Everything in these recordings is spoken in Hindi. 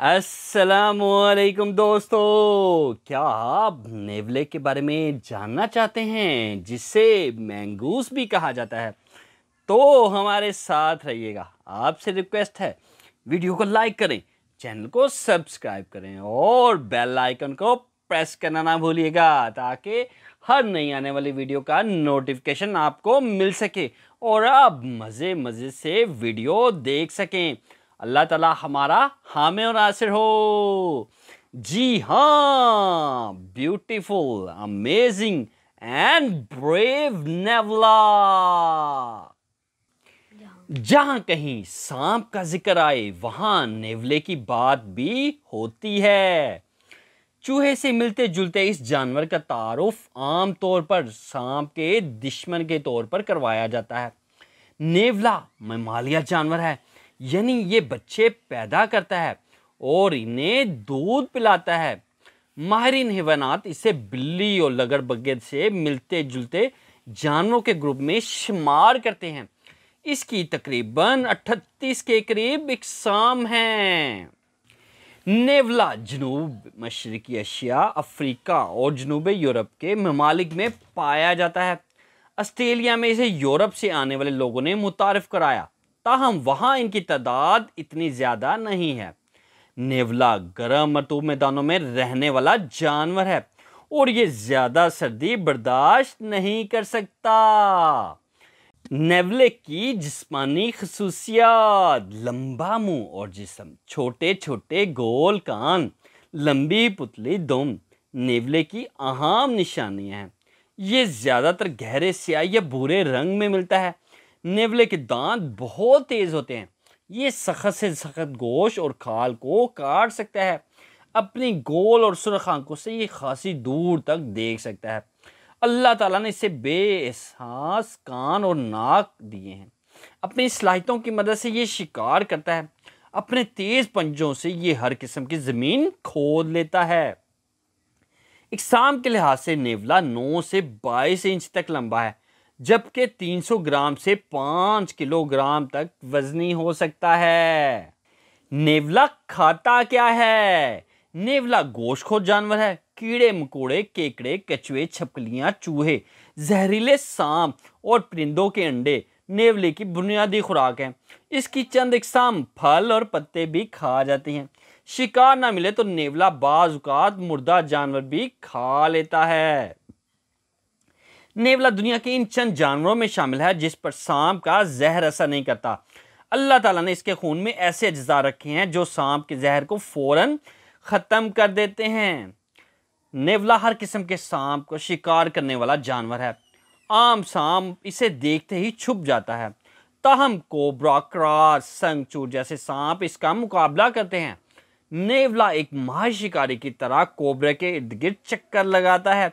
वालेकुम दोस्तों क्या आप नेवले के बारे में जानना चाहते हैं जिसे मैंगूस भी कहा जाता है तो हमारे साथ रहिएगा आपसे रिक्वेस्ट है वीडियो को लाइक करें चैनल को सब्सक्राइब करें और बेल आइकन को प्रेस करना ना भूलिएगा ताकि हर नई आने वाली वीडियो का नोटिफिकेशन आपको मिल सके और आप मज़े मज़े से वीडियो देख सकें अल्लाह ताला हमारा हामे और आसिर हो जी हाँ ब्यूटीफुल अमेजिंग एंड ब्रेव नेवला जहाँ कहीं सांप का जिक्र आए वहाँ नेवले की बात भी होती है चूहे से मिलते जुलते इस जानवर का तारुफ आम तौर पर सांप के दुश्मन के तौर पर करवाया जाता है नेवला ममालिया जानवर है यानी ये बच्चे पैदा करता है और इन्हें दूध पिलाता है माहरीन हिवानात इसे बिल्ली और लगर बग्गे से मिलते जुलते जानवरों के ग्रुप में शुमार करते हैं इसकी तकरीबन 38 के करीब इकसाम हैं नेवला जनूब मशरकी एशिया अफ्रीका और जनूब यूरोप के ममालिक में पाया जाता है आस्ट्रेलिया में इसे यूरोप से आने वाले लोगों ने मुतारफ़ कराया ताहम वहाँ इनकी तादाद इतनी ज़्यादा नहीं है नेवला गर्म मरतूब मैदानों में रहने वाला जानवर है और ये ज़्यादा सर्दी बर्दाश्त नहीं कर सकता नेवले की जिस्मानी खसूसियात लंबा मुंह और जिसम छोटे छोटे गोल कान लंबी पुतली दुम नेवले की अहम निशानियाँ हैं ये ज़्यादातर गहरे स्याह या भूरे रंग में मिलता है नेवले के दांत बहुत तेज़ होते हैं ये सख्त से सख्त गोश और खाल को काट सकता है अपनी गोल और सुरख आंखों से ये खासी दूर तक देख सकता है अल्लाह ताला ने इसे बेहसास कान और नाक दिए हैं अपनी सलाहितों की मदद से ये शिकार करता है अपने तेज़ पंजों से ये हर किस्म की ज़मीन खोद लेता है इकसाम के लिहाज से नेवला नौ से बाईस इंच तक लंबा है जबकि 300 ग्राम से 5 किलोग्राम तक वजनी हो सकता है नेवला खाता क्या है नेवला गोश्तखोर जानवर है कीड़े मकोड़े केकड़े कछुए छपकलियाँ चूहे जहरीले सांप और परिंदों के अंडे नेवले की बुनियादी खुराक है इसकी चंद इकसाम फल और पत्ते भी खा जाती हैं शिकार ना मिले तो नेवला बाज़ात मुर्दा जानवर भी खा लेता है नेवला दुनिया के इन चंद जानवरों में शामिल है जिस पर सांप का जहर असर नहीं करता अल्लाह ताला ने इसके खून में ऐसे अज्जा रखे हैं जो सांप के जहर को फ़ौर ख़त्म कर देते हैं नेवला हर किस्म के सांप को शिकार करने वाला जानवर है आम सांप इसे देखते ही छुप जाता है ताहम को ब्राक्रास संगचूर जैसे सांप इसका मुकाबला करते हैं नेवला एक महाशिकारी की तरह कोबरे के इर्द गिर्द चक्कर लगाता है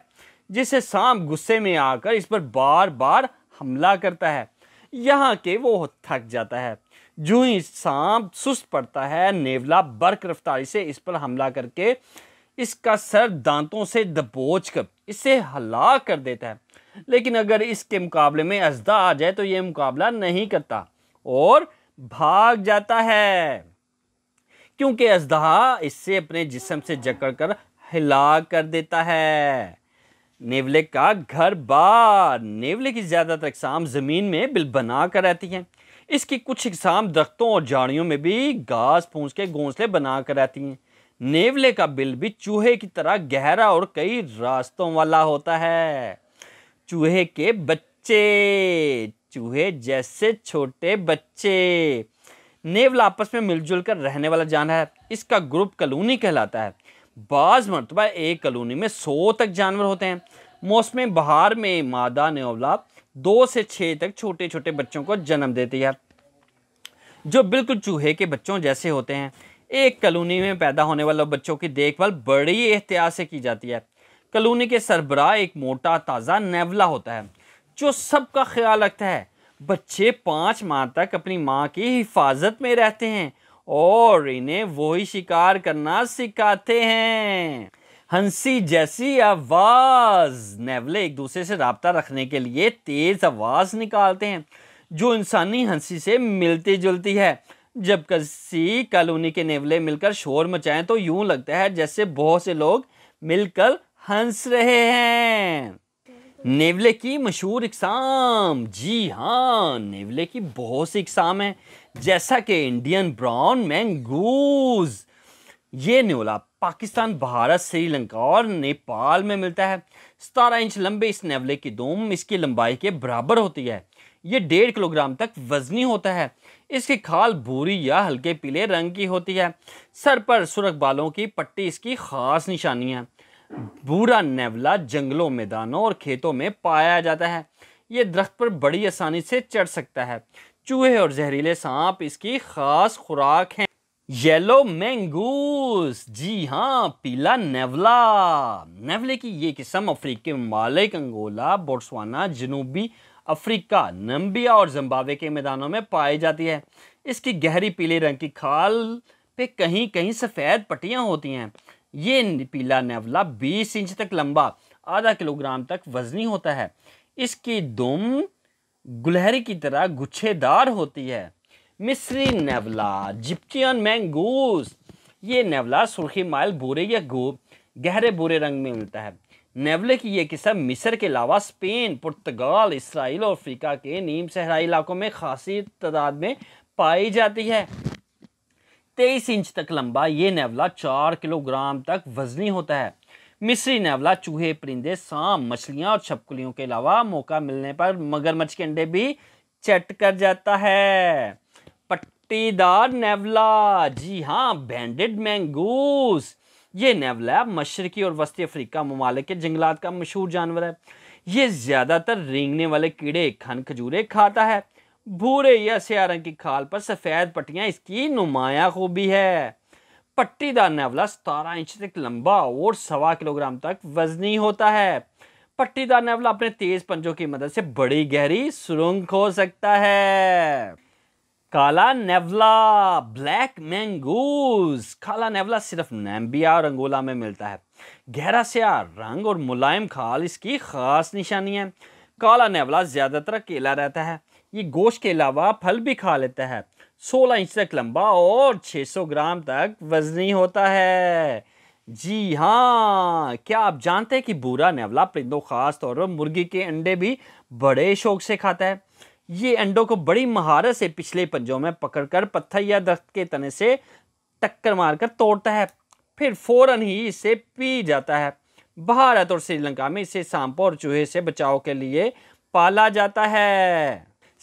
जिसे सांप गुस्से में आकर इस पर बार बार हमला करता है यहाँ के वो थक जाता है जू ही सांप सुस्त पड़ता है नेवला बर्क रफ्तारी से इस पर हमला करके इसका सर दांतों से दबोच कर इसे हला कर देता है लेकिन अगर इसके मुकाबले में अजदा आ जाए तो ये मुकाबला नहीं करता और भाग जाता है क्योंकि अजदहा इससे अपने जिसम से जकड़ कर हिला कर देता है नेवले का घर बार नेवले की ज़्यादातर अकसाम ज़मीन में बिल बना कर रहती हैं इसकी कुछ अकसाम दरख्तों और झाड़ियों में भी घास फूस के घोंसले बना कर रहती हैं नेवले का बिल भी चूहे की तरह गहरा और कई रास्तों वाला होता है चूहे के बच्चे चूहे जैसे छोटे बच्चे नेवला आपस में मिलजुल कर रहने वाला जानवर है इसका ग्रुप कलूनी कहलाता है बाज़ मरतबा एक कलोनी में सौ तक जानवर होते हैं मौसम बहार में मादा ने अवलाद दो से छः तक छोटे छोटे बच्चों को जन्म देती है जो बिल्कुल चूहे के बच्चों जैसे होते हैं एक कलोनी में पैदा होने वाले बच्चों की देखभाल बड़ी एहतियात से की जाती है कलोनी के सरबराह एक मोटा ताज़ा नेवला होता है जो सबका ख्याल रखता है बच्चे पाँच माह तक अपनी माँ की हिफाजत में रहते हैं और इन्हें वो ही शिकार करना सिखाते हैं हंसी जैसी आवाज़ नेवले एक दूसरे से रबता रखने के लिए तेज़ आवाज़ निकालते हैं जो इंसानी हंसी से मिलती जुलती है जब किसी कॉलोनी के नेवले मिलकर शोर मचाएं तो यूं लगता है जैसे बहुत से लोग मिलकर हंस रहे हैं नेवले की मशहूर इकसाम जी हाँ नेवले की बहुत सी इकसाम है जैसा कि इंडियन ब्राउन मैंगूज ये नेवला पाकिस्तान भारत श्रीलंका और नेपाल में मिलता है सतारह इंच लंबे इस नेवले की दोम इसकी लंबाई के बराबर होती है ये डेढ़ किलोग्राम तक वजनी होता है इसकी खाल भूरी या हल्के पीले रंग की होती है सर पर सुरख बालों की पट्टी इसकी खास निशानी है भूरा नेवला जंगलों मैदानों और खेतों में पाया जाता है ये दरख्त पर बड़ी आसानी से चढ़ सकता है चूहे और जहरीले सांप इसकी खास खुराक हैं येलो मैंगूस जी हाँ पीला नेवला नेवले की ये किस्म अफ्रीकी मालिक अंगोला बोट्सवाना जनूबी अफ्रीका नम्बिया और जम्बावे के मैदानों में पाई जाती है इसकी गहरी पीले रंग की खाल पे कहीं कहीं सफ़ेद पट्टियाँ होती हैं ये पीला नेवला 20 इंच तक लंबा आधा किलोग्राम तक वजनी होता है इसकी दुम गुलहरी की तरह गुच्छेदार होती है मिस्री नेवला जिप्टियन मैंगूस ये नेवला सुर्खी माइल बोरे या गो गहरे बोरे रंग में मिलता है नेवले की ये किस्म मिस्र के अलावा स्पेन पुर्तगाल इसराइल और अफ्रीका के नीम सहराई इलाकों में खासी तादाद में पाई जाती है तेईस इंच तक लंबा ये नेवला चार किलोग्राम तक वजनी होता है मिस्री नेवला चूहे परिंदे सांप मछलियाँ और छपकलियों के अलावा मौका मिलने पर मगरमच्छ के अंडे भी चट कर जाता है पट्टीदार नेवला जी हाँ बैंडेड मैंगूस ये नेवला मशरकी और वस्ती अफ्रीका ममालिक के जंगलात का मशहूर जानवर है ये ज़्यादातर रेंगने वाले कीड़े खन खजूरें खाता है भूरे या सिया रंग की खाल पर सफ़ेद पट्टियाँ इसकी नुमाया खूबी है पट्टीदार नेवला सतारह इंच तक लंबा और सवा किलोग्राम तक वजनी होता है पट्टीदार नेवला अपने तेज पंजों की मदद से बड़ी गहरी सुरंग खो सकता है काला नेवला ब्लैक मैंगूज काला नेवला सिर्फ नैम्बिया और अंगोला में मिलता है गहरा स्या रंग और मुलायम खाल इसकी खास निशानी है काला नेवला ज़्यादातर अकेला रहता है ये गोश्त के अलावा फल भी खा लेता है 16 इंच तक लंबा और 600 ग्राम तक वजनी होता है जी हाँ क्या आप जानते हैं कि बूरा नेवला परिंदों खास तौर पर मुर्गी के अंडे भी बड़े शौक से खाता है ये अंडों को बड़ी महारत से पिछले पंजों में पकड़कर पत्थर या दरख्त के तने से टक्कर मारकर तोड़ता है फिर फौरन ही इसे पी जाता है भारत और श्रीलंका में इसे सांपों और चूहे से बचाव के लिए पाला जाता है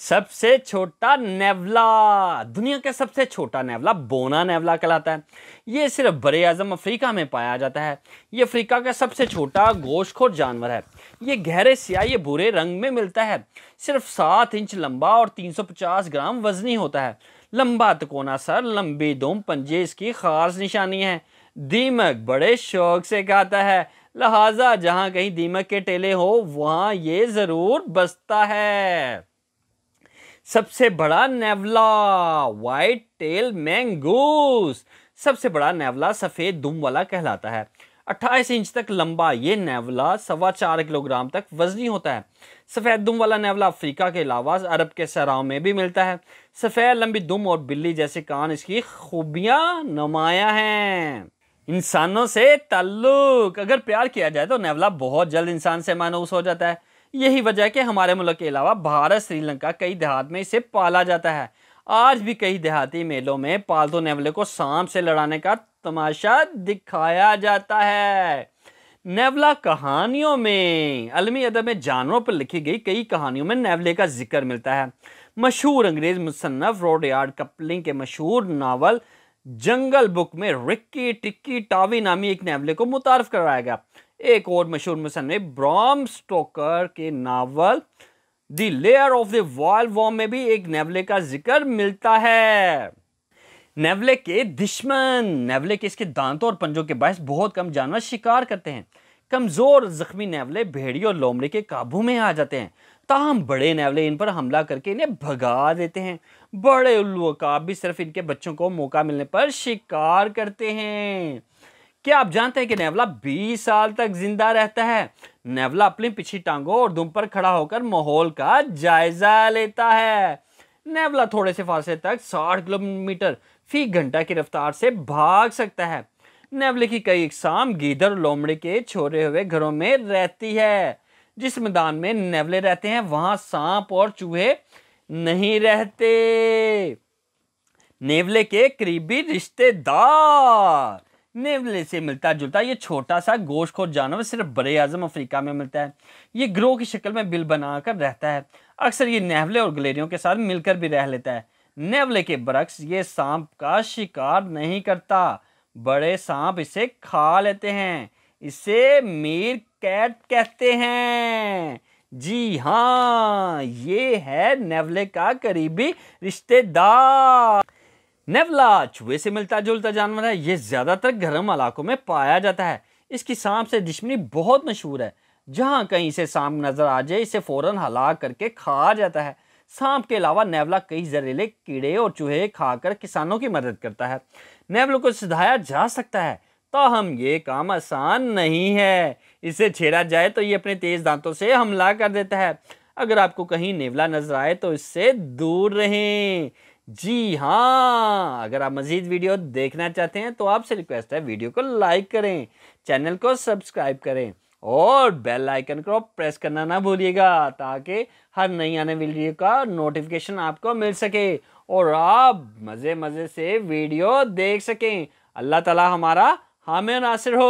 सबसे छोटा नेवला दुनिया का सबसे छोटा नेवला बोना नेवला कहलाता है ये सिर्फ बड़े अजम अफ्रीका में पाया जाता है ये अफ्रीका का सबसे छोटा गोश्तखोर जानवर है ये गहरे सियाह ये भूरे रंग में मिलता है सिर्फ सात इंच लंबा और 350 ग्राम वजनी होता है लंबा तकोना सर लंबी दोम पंजे इसकी खास निशानी है दीमक बड़े शौक से खाता है लिहाजा जहाँ कहीं दीमक के टेले हो वहाँ ये ज़रूर बसता है सबसे बड़ा नेवला वाइट टेल मैंगूस सबसे बड़ा नेवला सफ़ेद दुम वाला कहलाता है 28 इंच तक लंबा ये नेवला सवा चार किलोग्राम तक वजनी होता है सफ़ेद दुम वाला नेवला अफ्रीका के अलावा अरब के सराहों में भी मिलता है सफ़ेद लंबी दुम और बिल्ली जैसे कान इसकी खूबियाँ नुमाया हैं इंसानों से ताल्लुक अगर प्यार किया जाए तो नेवला बहुत जल्द इंसान से मानूस हो जाता है यही वजह है कि हमारे मुल्क के अलावा भारत श्रीलंका कई देहात में इसे पाला जाता है आज भी कई देहाती मेलों में पालतू नेवले को सांप से लड़ाने का तमाशा दिखाया जाता है नेवला कहानियों में अलमी अदब में जानवरों पर लिखी गई कई कहानियों में नेवले का जिक्र मिलता है मशहूर अंग्रेज मुसन्फ यार्ड कपलिंग के मशहूर नावल जंगल बुक में रिक्की टिक्की टावी नामी एक नेवले को मुतारफ करवाया गया एक और मशहूर मुसनफ़ ब्राम स्टोकर के novel the lair of the wall worm में भी एक नेवले का जिक्र मिलता है नेवले के दुश्मन नेवले के इसके दांतों और पंजों के बायस बहुत कम जानवर शिकार करते हैं कमज़ोर जख्मी नेवले भेड़ी और लोमड़ी के काबू में आ जाते हैं ताहम बड़े नेवले इन पर हमला करके इन्हें भगा देते हैं बड़े उल्लू का भी सिर्फ इनके बच्चों को मौका मिलने पर शिकार करते हैं क्या आप जानते हैं कि नेवला 20 साल तक जिंदा रहता है नेवला अपनी पिछली टांगों और दुम पर खड़ा होकर माहौल का जायजा लेता है नेवला थोड़े से फासले तक 60 किलोमीटर फी घंटा की रफ्तार से भाग सकता है नेवले की कई इकसाम गीदर लोमड़ी के छोरे हुए घरों में रहती है जिस मैदान में नेवले रहते हैं वहां सांप और चूहे नहीं रहते नेवले के करीबी रिश्तेदार नेवले से मिलता जुलता ये छोटा सा गोश्तखोर जानवर सिर्फ बड़े आजम अफ्रीका में मिलता है ये ग्रोह की शक्ल में बिल बनाकर रहता है अक्सर ये नेवले और गलेरियों के साथ मिलकर भी रह लेता है नेवले के बरक्स ये सांप का शिकार नहीं करता बड़े सांप इसे खा लेते हैं इसे मीर कैट कहते हैं जी हाँ ये है नेवले का करीबी रिश्तेदार नेवला चूहे से मिलता जुलता जानवर है ये ज़्यादातर गर्म इलाकों में पाया जाता है इसकी सांप से दुश्मनी बहुत मशहूर है जहाँ कहीं से सांप नज़र आ जाए इसे फ़ौरन हला करके खा जाता है सांप के अलावा नेवला कई जहरीले कीड़े और चूहे खाकर किसानों की मदद करता है नेवलों को सुधाया जा सकता है ताहम ये काम आसान नहीं है इसे छेड़ा जाए तो ये अपने तेज़ दांतों से हमला कर देता है अगर आपको कहीं नेवला नजर आए तो इससे दूर रहें जी हाँ अगर आप मज़ीद वीडियो देखना चाहते हैं तो आपसे रिक्वेस्ट है वीडियो को लाइक करें चैनल को सब्सक्राइब करें और बेल आइकन को प्रेस करना ना भूलिएगा ताकि हर नई आने वीडियो का नोटिफिकेशन आपको मिल सके और आप मज़े मज़े से वीडियो देख सकें अल्लाह ताला हमारा हमें नासिर हो